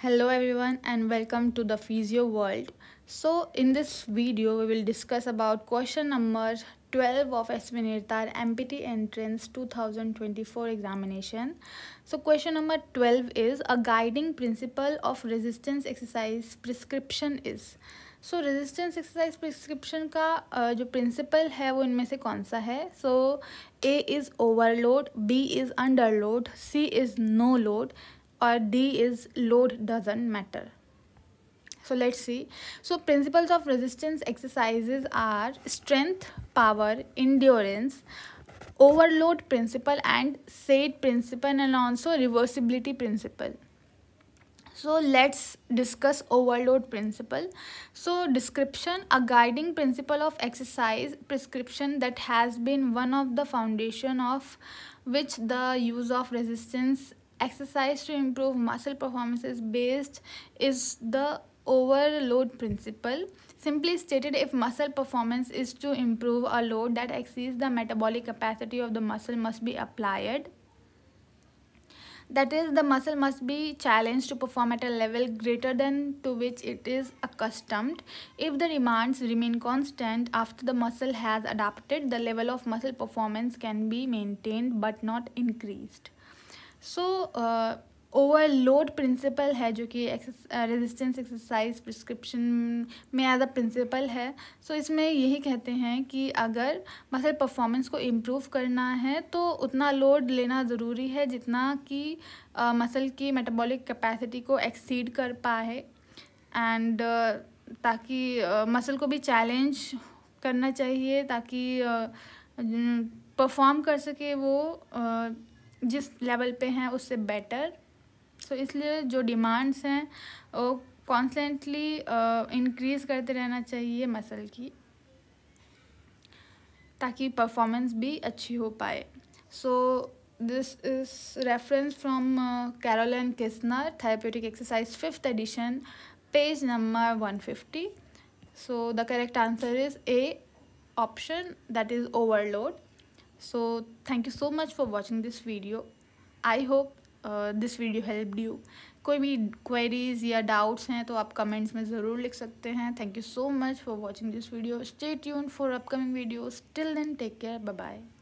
hello everyone and welcome to the physio world so in this video we will discuss about question number 12 of Esvinirtar MPT entrance 2024 examination so question number 12 is a guiding principle of resistance exercise prescription is So resistance exercise prescription का uh, जो principle है वो इनमें से कौन सा है so A is overload B is underload C is no load or D is load doesn't matter. So let's see. So principles of resistance exercises are strength, power, endurance, overload principle and SAID principle and also reversibility principle so let's discuss overload principle so description a guiding principle of exercise prescription that has been one of the foundation of which the use of resistance exercise to improve muscle performance is based is the overload principle simply stated if muscle performance is to improve a load that exceeds the metabolic capacity of the muscle must be applied that is the muscle must be challenged to perform at a level greater than to which it is accustomed if the demands remain constant after the muscle has adapted the level of muscle performance can be maintained but not increased so overload principle है जो कि resistance exercise prescription में as a principle है so so, इसमें यही कहते हैं कि अगर मसल परफॉर्मेंस को इम्प्रूव करना है तो उतना लोड लेना ज़रूरी है जितना कि मसल uh, की मेटाबॉलिक कैपेसिटी को एक्सीड कर पाए एंड uh, ताकि मसल uh, को भी चैलेंज करना चाहिए ताकि परफॉर्म uh, कर सके वो uh, जिस लेवल पे हैं उससे बेटर सो so, इसलिए जो डिमांड्स हैं वो कॉन्सटेंटली इंक्रीज uh, करते रहना चाहिए मसल की ताकि परफॉर्मेंस भी अच्छी हो पाए so this is reference from Carolyn Kisner Kisner therapeutic exercise fifth edition page number one fifty so the correct answer is A option that is overload so thank you so much for watching this video i hope uh, this video helped you कोई भी queries या doubts हैं तो आप comments में ज़रूर लिख सकते हैं thank you so much for watching this video stay tune for upcoming videos till then take care bye bye